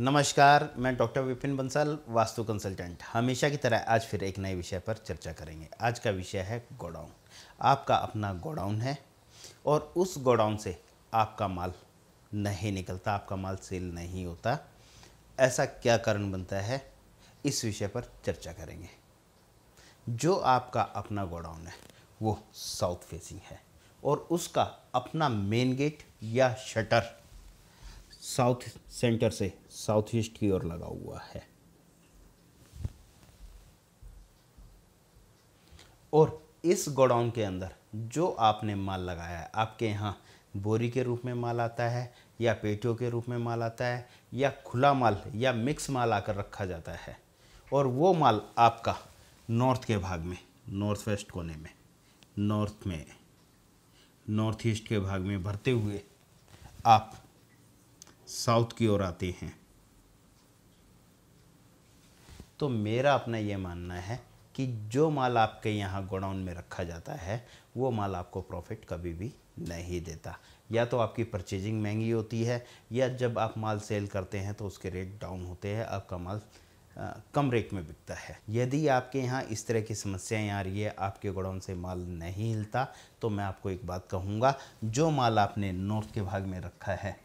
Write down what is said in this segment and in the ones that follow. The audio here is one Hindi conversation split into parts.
नमस्कार मैं डॉक्टर विपिन बंसल वास्तु कंसल्टेंट हमेशा की तरह आज फिर एक नए विषय पर चर्चा करेंगे आज का विषय है गोडाउन आपका अपना गोडाउन है और उस गोडाउन से आपका माल नहीं निकलता आपका माल सेल नहीं होता ऐसा क्या कारण बनता है इस विषय पर चर्चा करेंगे जो आपका अपना गोडाउन है वो साउथ फेसिंग है और उसका अपना मेन गेट या शटर साउथ सेंटर से साउथ ईस्ट की ओर लगा हुआ है और इस गोडाउन के अंदर जो आपने माल लगाया है आपके यहाँ बोरी के रूप में माल आता है या पेटियों के रूप में माल आता है या खुला माल या मिक्स माल आकर रखा जाता है और वो माल आपका नॉर्थ के भाग में नॉर्थ वेस्ट कोने में नॉर्थ में नॉर्थ ईस्ट के भाग में भरते हुए आप साउथ की ओर आते हैं तो मेरा अपना ये मानना है कि जो माल आपके यहाँ गोडाउन में रखा जाता है वो माल आपको प्रॉफिट कभी भी नहीं देता या तो आपकी परचेजिंग महंगी होती है या जब आप माल सेल करते हैं तो उसके रेट डाउन होते हैं आपका माल आ, कम रेट में बिकता है यदि आपके यहाँ इस तरह की समस्याएं आ रही है आपके गोडाउन से माल नहीं हिलता तो मैं आपको एक बात कहूँगा जो माल आपने नॉर्थ के भाग में रखा है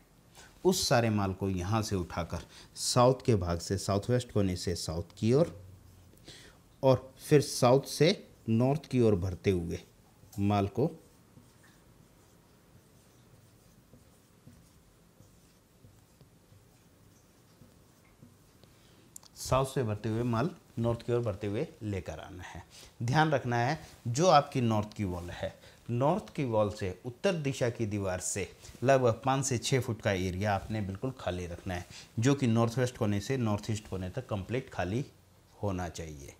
उस सारे माल को यहाँ से उठाकर साउथ के भाग से साउथ वेस्ट कोने से साउथ की ओर और, और फिर साउथ से नॉर्थ की ओर भरते हुए माल को साउथ से भरते हुए माल नॉर्थ की ओर भरते हुए लेकर आना है ध्यान रखना है जो आपकी नॉर्थ की वॉल है नॉर्थ की वॉल से उत्तर दिशा की दीवार से लगभग पाँच से छः फुट का एरिया आपने बिल्कुल खाली रखना है जो कि नॉर्थ वेस्ट कोने से नॉर्थ ईस्ट कोने तक कंप्लीट खाली होना चाहिए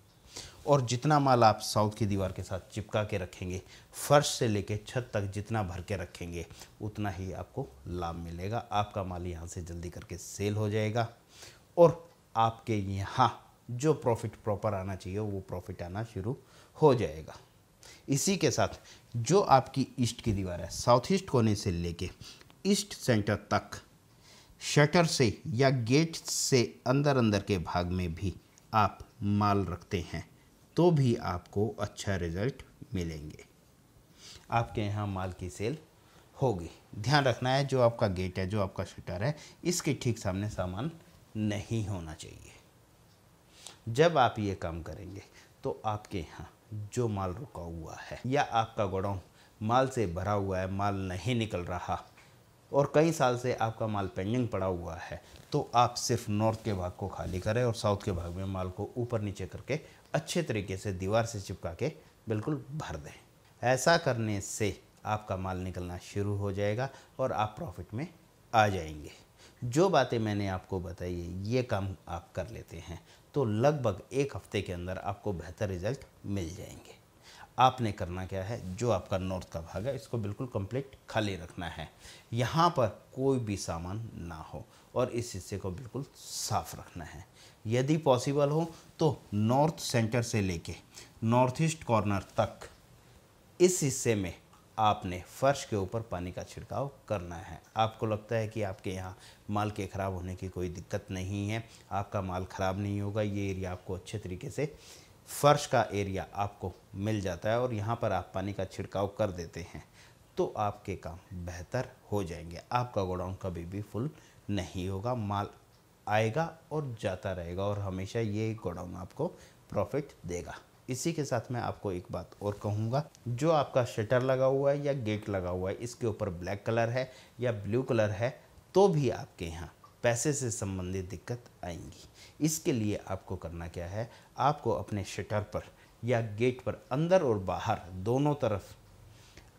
और जितना माल आप साउथ की दीवार के साथ चिपका के रखेंगे फर्श से लेके छत तक जितना भर के रखेंगे उतना ही आपको लाभ मिलेगा आपका माल यहाँ से जल्दी करके सेल हो जाएगा और आपके यहाँ जो प्रॉफिट प्रॉपर आना चाहिए वो प्रॉफिट आना शुरू हो जाएगा इसी के साथ जो आपकी ईस्ट की दीवार है साउथ ईस्ट कोने से लेके ईस्ट सेंटर तक शटर से या गेट से अंदर अंदर के भाग में भी आप माल रखते हैं तो भी आपको अच्छा रिजल्ट मिलेंगे आपके यहाँ माल की सेल होगी ध्यान रखना है जो आपका गेट है जो आपका शटर है इसके ठीक सामने सामान नहीं होना चाहिए जब आप ये काम करेंगे तो आपके यहाँ जो माल रुका हुआ है या आपका गोडाउन माल से भरा हुआ है माल नहीं निकल रहा और कई साल से आपका माल पेंडिंग पड़ा हुआ है तो आप सिर्फ नॉर्थ के भाग को खाली करें और साउथ के भाग में माल को ऊपर नीचे करके अच्छे तरीके से दीवार से चिपका के बिल्कुल भर दें ऐसा करने से आपका माल निकलना शुरू हो जाएगा और आप प्रॉफिट में आ जाएंगे जो बातें मैंने आपको बताई है ये काम आप कर लेते हैं तो लगभग एक हफ्ते के अंदर आपको बेहतर रिजल्ट मिल जाएंगे आपने करना क्या है जो आपका नॉर्थ का भाग है इसको बिल्कुल कंप्लीट खाली रखना है यहाँ पर कोई भी सामान ना हो और इस हिस्से को बिल्कुल साफ रखना है यदि पॉसिबल हो तो नॉर्थ सेंटर से लेके नॉर्थ ईस्ट कॉर्नर तक इस हिस्से में आपने फर्श के ऊपर पानी का छिड़काव करना है आपको लगता है कि आपके यहाँ माल के ख़राब होने की कोई दिक्कत नहीं है आपका माल ख़राब नहीं होगा ये एरिया आपको अच्छे तरीके से फर्श का एरिया आपको मिल जाता है और यहाँ पर आप पानी का छिड़काव कर देते हैं तो आपके काम बेहतर हो जाएंगे आपका गोडाउन कभी भी फुल नहीं होगा माल आएगा और जाता रहेगा और हमेशा ये गोडाउन आपको प्रॉफिट देगा इसी के साथ मैं आपको एक बात और कहूँगा जो आपका शटर लगा हुआ है या गेट लगा हुआ है इसके ऊपर ब्लैक कलर है या ब्लू कलर है तो भी आपके यहाँ पैसे से संबंधित दिक्कत आएंगी इसके लिए आपको करना क्या है आपको अपने शटर पर या गेट पर अंदर और बाहर दोनों तरफ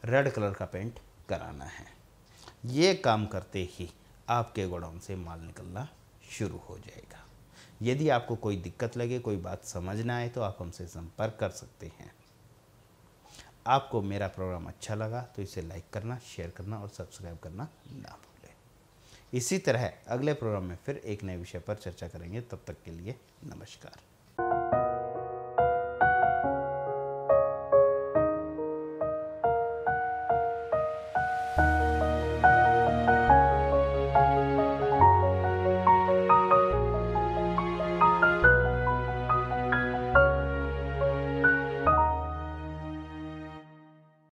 रेड कलर का पेंट कराना है ये काम करते ही आपके गोडाउन से माल निकलना शुरू हो जाएगा यदि आपको कोई दिक्कत लगे कोई बात समझ ना आए तो आप हमसे संपर्क कर सकते हैं आपको मेरा प्रोग्राम अच्छा लगा तो इसे लाइक करना शेयर करना और सब्सक्राइब करना ना भूलें इसी तरह अगले प्रोग्राम में फिर एक नए विषय पर चर्चा करेंगे तब तक के लिए नमस्कार